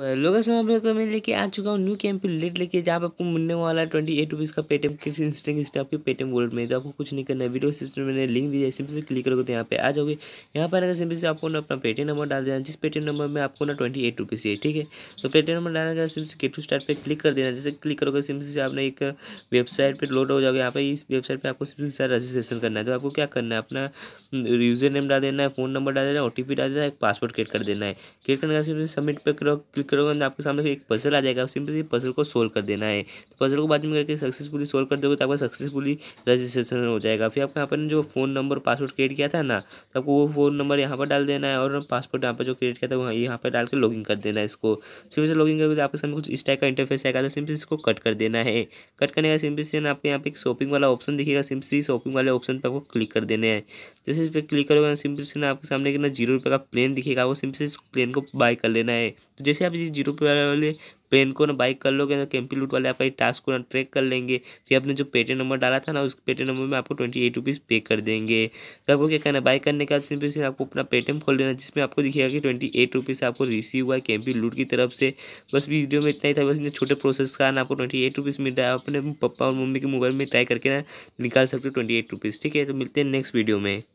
लोग को मैं लेके आ चुका हूँ न्यू कैंप लेट लेके जहाँ आपको मिलने वाला है ट्वेंटी एट रुपीज़ का पेटीएम क्लिक इंस्टेंट इंस्टा आपके पेटीएम वोल्ट में तो आपको कुछ नहीं करना है वीडियो सिस्टम मैंने लिंक दिया है सिंपल से क्लिक करोगे तो यहाँ पे आ जाओगे यहाँ पर अगर सिंपल से आपको ना अपना पेटीएम नंबर डाल देना जिस पेटीएम नंबर में आपको ना ट्वेंटी एट रुपीज़ है ठीक है तो पेटीएम नंबर डालने का सिम्स के टू स्टार्ट पर क्लिक कर देना जैसे क्लिक करोगे सिंपल से आपने एक वेबसाइट पर लोड हो जाओगे यहाँ पर इस वेबसाइट पर आपको सिंपल रजिस्ट्रेशन करना है तो आपको क्या करना है अपना यूजर नेम डाल देना है फोन नंबर डाल देना है ओ डाल देना है एक पासवर्ड क्रिएट कर देना है क्रिएट करने का सिंपल सबमिट पर क्लिक करोगे तो आपके सामने एक पजल आ जाएगा सिंपल से पजल को सोल्व कर देना है तो पजल को बाद में करके सक्सेसफुली सोल्व कर दोगे तो आपका सक्सेसफुली रजिस्ट्रेशन हो जाएगा फिर आपको यहाँ पर जो फ़ोन नंबर पासवर्ड क्रिएट किया था ना तो आपको वो फ़ोन नंबर यहाँ पर डाल देना है और पासवर्ड यहाँ पर जो क्रिएट किया था वहाँ यहाँ पर डाल के लॉग कर देना है इसको सिंपल से लॉगिन करके तो आपके सामने कुछ इस टाइप का इंटरफेस आएगा तो सिंपल इसको कट कर देना है कट करने का सिंपल से आपको यहाँ पे एक शॉपिंग वाला ऑप्शन दिखेगा सिंपल से शॉपिंग वाले ऑप्शन पर आपको क्लिक कर देने हैं जैसे इस पर क्लिक करोगे सिंपल से ना आपके सामने ना जीरो रुपये का प्लेन दिखेगा वो सिंपल से इस प्लेन को बाय कर लेना है तो जैसे आप भी इसी जीरो वाले पेन को ना बाइक कर लोगे ना कैंपी लूट वाले आपका टास्क को ना ट्रैक कर लेंगे फिर आपने जो पेटे नंबर डाला था ना उस पेटे नंबर में आपको ट्वेंटी एट रुपीज़ पे कर देंगे तो आपको क्या करना बाइक करने का सिंपल से आपको अपना पेटीएम खोल लेना जिसमें आपको दिखेगा कि ट्वेंटी एट रुपीज़ आपको रिसीव हुआ है कैंपी लूट की तरफ से बस वीडियो में इतना ही था बस इतने छोटे प्रोसेस का ना आपको ट्वेंटी एट रुपीज़ मिल रहा है अपने पप्पा और मम्मी के मोबाइल में ट्राई करके ना निकाल सकते हो ट्वेंटी एट रुपीज़ ठीक है तो मिलते हैं नेक्स्ट वीडियो में